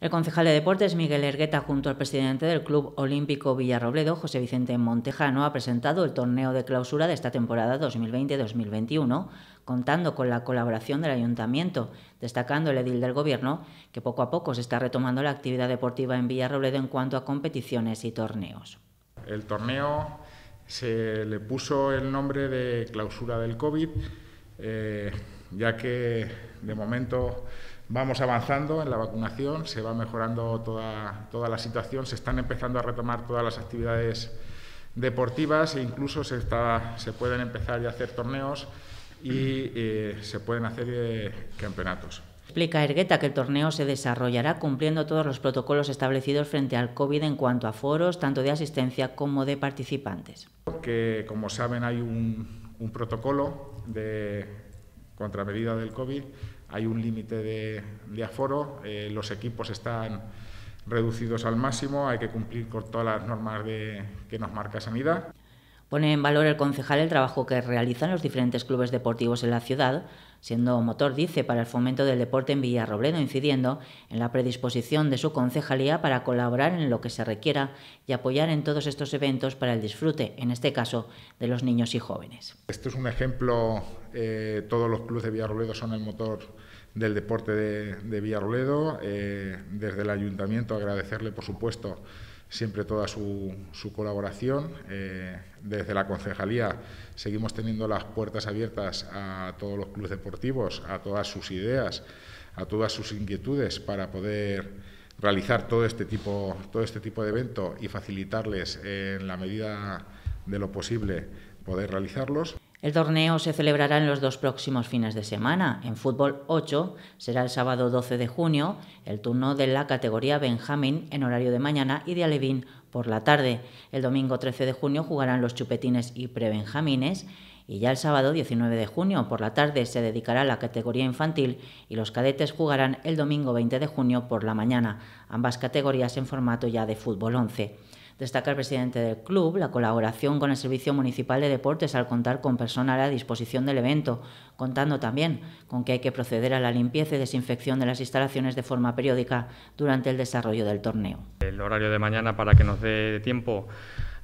El concejal de Deportes, Miguel Ergueta, junto al presidente del Club Olímpico Villarrobledo, José Vicente Montejano, ha presentado el torneo de clausura de esta temporada 2020-2021, contando con la colaboración del Ayuntamiento, destacando el edil del Gobierno, que poco a poco se está retomando la actividad deportiva en Villarrobledo en cuanto a competiciones y torneos. El torneo se le puso el nombre de clausura del COVID, eh, ya que de momento vamos avanzando en la vacunación, se va mejorando toda, toda la situación, se están empezando a retomar todas las actividades deportivas e incluso se, está, se pueden empezar a hacer torneos y eh, se pueden hacer eh, campeonatos. Explica Ergueta que el torneo se desarrollará cumpliendo todos los protocolos establecidos frente al COVID en cuanto a foros, tanto de asistencia como de participantes. Porque, como saben, hay un, un protocolo de contramedida del COVID hay un límite de, aforo, eh, los equipos están reducidos al máximo, hay que cumplir con todas las normas que nos marca Sanidad. Pone en valor el concejal el trabajo que realizan los diferentes clubes deportivos en la ciudad, siendo motor, dice, para el fomento del deporte en Villarrobledo, incidiendo en la predisposición de su concejalía para colaborar en lo que se requiera y apoyar en todos estos eventos para el disfrute, en este caso, de los niños y jóvenes. Este es un ejemplo, eh, todos los clubes de Villarrobledo son el motor del deporte de, Villarrobledo. Eh, desde el ayuntamiento agradecerle, por supuesto, siempre toda su, colaboración. Eh, desde la concejalía seguimos teniendo las puertas abiertas a todos los clubes deportivos, a todas sus ideas, a todas sus inquietudes para poder realizar todo este tipo, todo este tipo de evento y facilitarles eh, en la medida de lo posible poder realizarlos. El torneo se celebrará en los dos próximos fines de semana. En fútbol 8 será el sábado 12 de junio el turno de la categoría Benjamín en horario de mañana y de Alevín por la tarde. El domingo 13 de junio jugarán los chupetines y prebenjamines y ya el sábado 19 de junio por la tarde se dedicará a la categoría infantil y los cadetes jugarán el domingo 20 de junio por la mañana, ambas categorías en formato ya de fútbol 11. Destaca el presidente del club la colaboración con el Servicio Municipal de Deportes al contar con personal a disposición del evento, contando también con que hay que proceder a la limpieza y desinfección de las instalaciones de forma periódica durante el desarrollo del torneo. El horario de mañana para que nos dé tiempo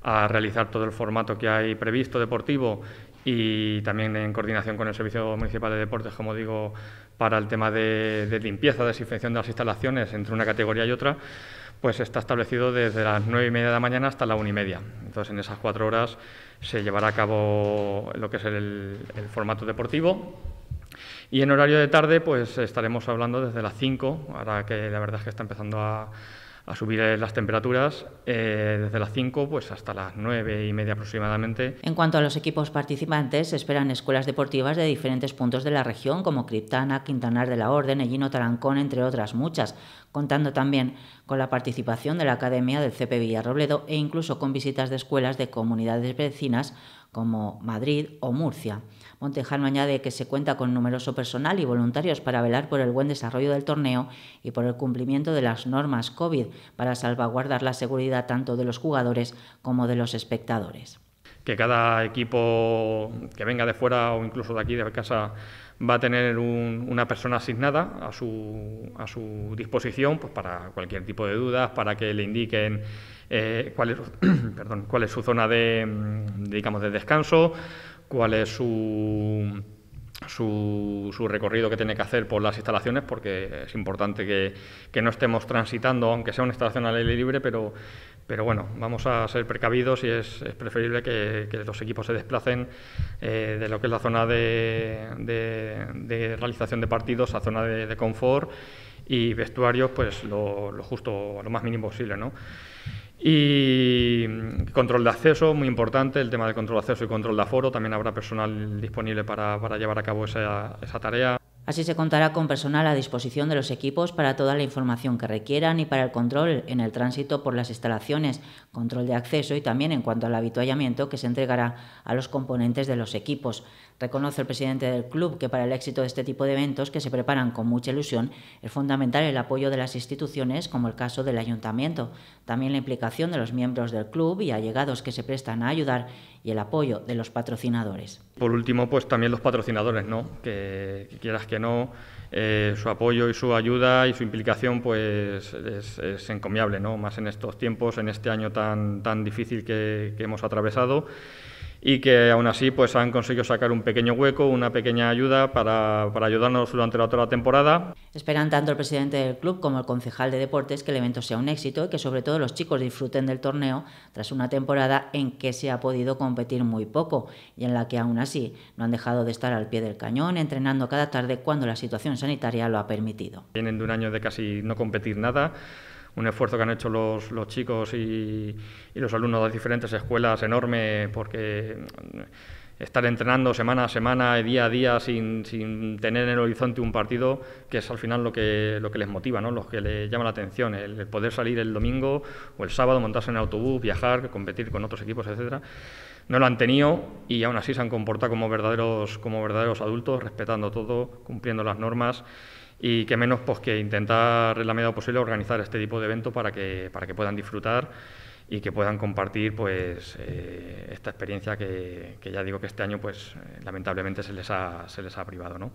a realizar todo el formato que hay previsto deportivo y también en coordinación con el Servicio Municipal de Deportes, como digo, para el tema de, de limpieza, desinfección de las instalaciones entre una categoría y otra, pues está establecido desde las nueve y media de la mañana hasta la una y media. Entonces, en esas cuatro horas se llevará a cabo lo que es el, el formato deportivo. Y en horario de tarde, pues estaremos hablando desde las 5, ahora que la verdad es que está empezando a, a subir eh, las temperaturas eh, desde las 5 pues, hasta las 9 y media aproximadamente. En cuanto a los equipos participantes, se esperan escuelas deportivas de diferentes puntos de la región, como Criptana, Quintanar de la Orden, Ellino Tarancón, entre otras muchas, contando también con la participación de la Academia del CP Villarrobledo e incluso con visitas de escuelas de comunidades vecinas como Madrid o Murcia. Montejano añade que se cuenta con numeroso personal y voluntarios para velar por el buen desarrollo del torneo y por el cumplimiento de las normas COVID para salvaguardar la seguridad tanto de los jugadores como de los espectadores. Que cada equipo que venga de fuera o incluso de aquí de casa va a tener una persona asignada a su, disposición pues, para cualquier tipo de dudas, para que le indiquen eh, cuál, es, cuál es su zona de, mm, digamos, de descanso, cuál es su, su, recorrido que tiene que hacer por las instalaciones, porque es importante que, que no estemos transitando, aunque sea una instalación al aire libre, pero pero bueno, vamos a ser precavidos y es, preferible que, los equipos se desplacen eh, de lo que es la zona de, realización de partidos a zona de, confort y vestuarios, pues lo, lo, justo, lo más mínimo posible, ¿no? Y control de acceso, muy importante, el tema de control de acceso y control de aforo, también habrá personal disponible para, llevar a cabo esa tarea. Así se contará con personal a disposición de los equipos para toda la información que requieran y para el control en el tránsito por las instalaciones, control de acceso y también en cuanto al habituallamiento que se entregará a los componentes de los equipos. Reconoce el presidente del club que para el éxito de este tipo de eventos que se preparan con mucha ilusión es fundamental el apoyo de las instituciones, como el caso del ayuntamiento, también la implicación de los miembros del club y allegados que se prestan a ayudar y el apoyo de los patrocinadores. Por último, pues también los patrocinadores, ¿no? Que, quieras que no, eh, su apoyo y su ayuda y su implicación pues es, encomiable, ¿no? Más en estos tiempos, en este año tan, tan difícil que hemos atravesado y que aún así pues han conseguido sacar un pequeño hueco, una pequeña ayuda para, ayudarnos durante la otra temporada. Esperan tanto el presidente del club como el concejal de deportes que el evento sea un éxito y que sobre todo los chicos disfruten del torneo tras una temporada en que se ha podido competir muy poco y en la que aún así no han dejado de estar al pie del cañón entrenando cada tarde cuando la situación sanitaria lo ha permitido. Vienen de un año de casi no competir nada un esfuerzo que han hecho los, los chicos y, y, los alumnos de las diferentes escuelas enorme porque estar entrenando semana a semana, y día a día, sin, sin, tener en el horizonte un partido, que es al final lo que, lo que les motiva, ¿no? lo que les llama la atención, el poder salir el domingo o el sábado, montarse en el autobús, viajar, competir con otros equipos, etcétera. No lo han tenido y aún así se han comportado como verdaderos, como verdaderos adultos, respetando todo, cumpliendo las normas y que menos pues, que intentar en la medida posible organizar este tipo de evento para que, para que puedan disfrutar y que puedan compartir pues, eh, esta experiencia que, ya digo que este año pues, eh, lamentablemente se les ha, se les ha privado.